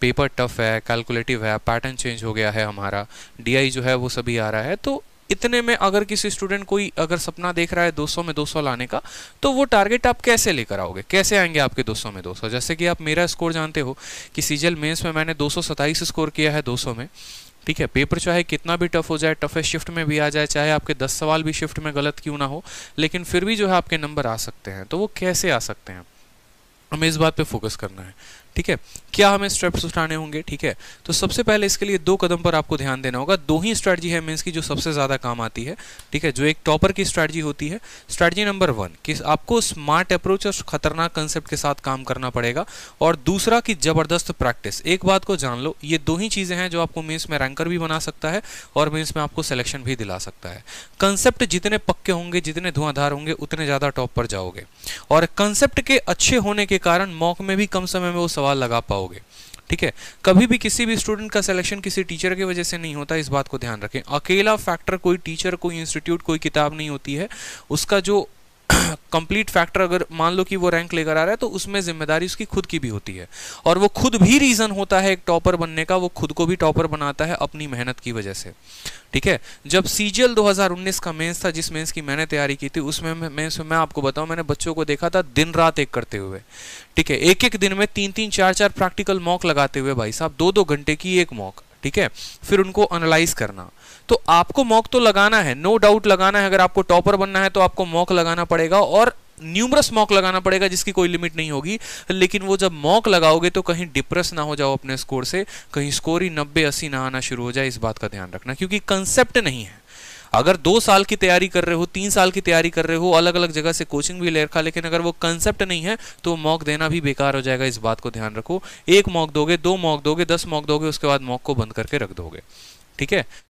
paper tough है calculative है pattern change हो गया है हमारा डी जो है वो सभी आ रहा है तो इतने में अगर किसी स्टूडेंट कोई अगर सपना देख रहा है 200 में 200 लाने का तो वो टारगेट आप कैसे लेकर आओगे कैसे आएंगे आपके 200 में 200 जैसे कि आप मेरा स्कोर जानते हो कि सीजल मेंस में मैंने दो स्कोर किया है 200 में ठीक है पेपर चाहे कितना भी टफ हो जाए टफेस्ट शिफ्ट में भी आ जाए चाहे आपके दस सवाल भी शिफ्ट में गलत क्यों ना हो लेकिन फिर भी जो है आपके नंबर आ सकते हैं तो वो कैसे आ सकते हैं हमें इस बात पे फोकस करना है ठीक है क्या हमें स्टेप्स उठाने होंगे ठीक है तो सबसे पहले इसके लिए दो कदम पर आपको ध्यान देना होगा दो ही स्ट्रैटी है मीन्स की जो सबसे ज़्यादा काम आती है ठीक है जो एक टॉपर की स्ट्रैटी होती है स्ट्रैटी नंबर वन कि आपको स्मार्ट अप्रोच और खतरनाक कंसेप्ट के साथ काम करना पड़ेगा और दूसरा कि ज़बरदस्त प्रैक्टिस एक बात को जान लो ये दो ही चीज़ें हैं जो आपको मीन्स में रैंकर भी बना सकता है और मीन्स में आपको सिलेक्शन भी दिला सकता है कंसेप्ट जितने पक्के होंगे जितने धुआंधार होंगे उतने ज़्यादा टॉप पर जाओगे और कंसेप्ट के अच्छे होने के कारण मॉक में भी कम समय में वो सवाल लगा पाओगे ठीक है कभी भी किसी भी स्टूडेंट का सिलेक्शन किसी टीचर की वजह से नहीं होता इस बात को ध्यान रखें अकेला फैक्टर कोई टीचर कोई इंस्टीट्यूट कोई किताब नहीं होती है उसका जो कंप्लीट फैक्टर अगर मान लो कि वो रैंक लेकर आ रहा है तो उसमें जिम्मेदारी उसकी खुद की भी होती है और वो खुद भी रीज़न होता है एक टॉपर बनने का वो खुद को भी टॉपर बनाता है अपनी मेहनत की वजह से ठीक है जब सी जी एल दो हज़ार उन्नीस का मेंस था जिस मेंस की मैंने तैयारी की थी उसमें मैं में मैं आपको बताऊं मैंने बच्चों को देखा था दिन रात एक करते हुए ठीक है एक एक दिन में तीन तीन चार चार प्रैक्टिकल मॉक लगाते हुए भाई साहब दो दो घंटे की एक मॉक ठीक है फिर उनको एनालाइज करना तो आपको मॉक तो लगाना है नो no डाउट लगाना है अगर आपको टॉपर बनना है तो आपको मॉक लगाना पड़ेगा और न्यूमरस मॉक लगाना पड़ेगा जिसकी कोई लिमिट नहीं होगी लेकिन वो जब मॉक लगाओगे तो कहीं डिप्रेस ना हो जाओ अपने स्कोर से कहीं स्कोर ही नब्बे अस्सी ना आना शुरू हो जाए इस बात का ध्यान रखना क्योंकि कंसेप्ट नहीं है अगर दो साल की तैयारी कर रहे हो तीन साल की तैयारी कर रहे हो अलग अलग जगह से कोचिंग भी ले रखा लेकिन अगर वो कंसेप्ट नहीं है तो मॉक देना भी बेकार हो जाएगा इस बात को ध्यान रखो एक मॉक दोगे दो मॉक दोगे दस मॉक दोगे उसके बाद मॉक को बंद करके रख दोगे ठीक है